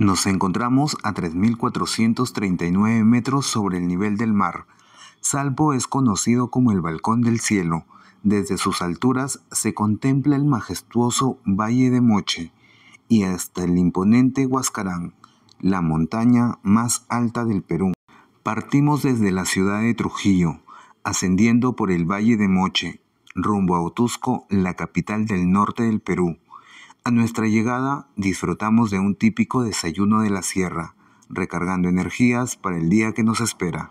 Nos encontramos a 3.439 metros sobre el nivel del mar. Salpo es conocido como el Balcón del Cielo. Desde sus alturas se contempla el majestuoso Valle de Moche y hasta el imponente Huascarán, la montaña más alta del Perú. Partimos desde la ciudad de Trujillo, ascendiendo por el Valle de Moche, rumbo a Otusco, la capital del norte del Perú a nuestra llegada disfrutamos de un típico desayuno de la sierra, recargando energías para el día que nos espera.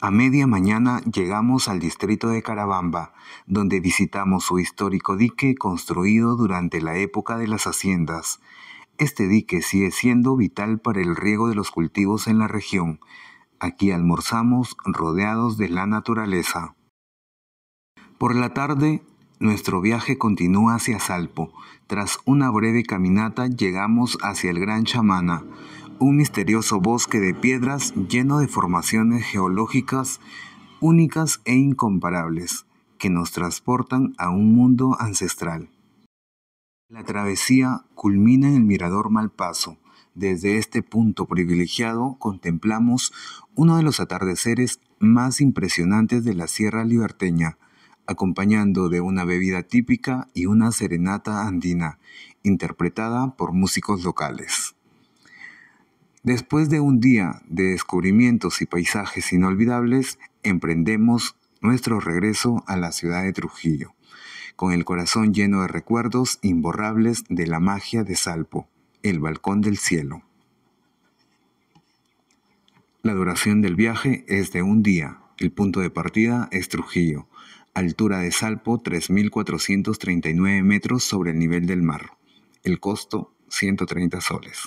A media mañana llegamos al distrito de Carabamba, donde visitamos su histórico dique construido durante la época de las haciendas. Este dique sigue siendo vital para el riego de los cultivos en la región. Aquí almorzamos rodeados de la naturaleza. Por la tarde nuestro viaje continúa hacia Salpo. Tras una breve caminata llegamos hacia el Gran Chamana, un misterioso bosque de piedras lleno de formaciones geológicas únicas e incomparables que nos transportan a un mundo ancestral. La travesía culmina en el mirador Malpaso. Desde este punto privilegiado contemplamos uno de los atardeceres más impresionantes de la Sierra Liberteña, acompañando de una bebida típica y una serenata andina, interpretada por músicos locales. Después de un día de descubrimientos y paisajes inolvidables, emprendemos nuestro regreso a la ciudad de Trujillo, con el corazón lleno de recuerdos imborrables de la magia de Salpo, el balcón del cielo. La duración del viaje es de un día, el punto de partida es Trujillo, Altura de Salpo, 3.439 metros sobre el nivel del mar. El costo, 130 soles.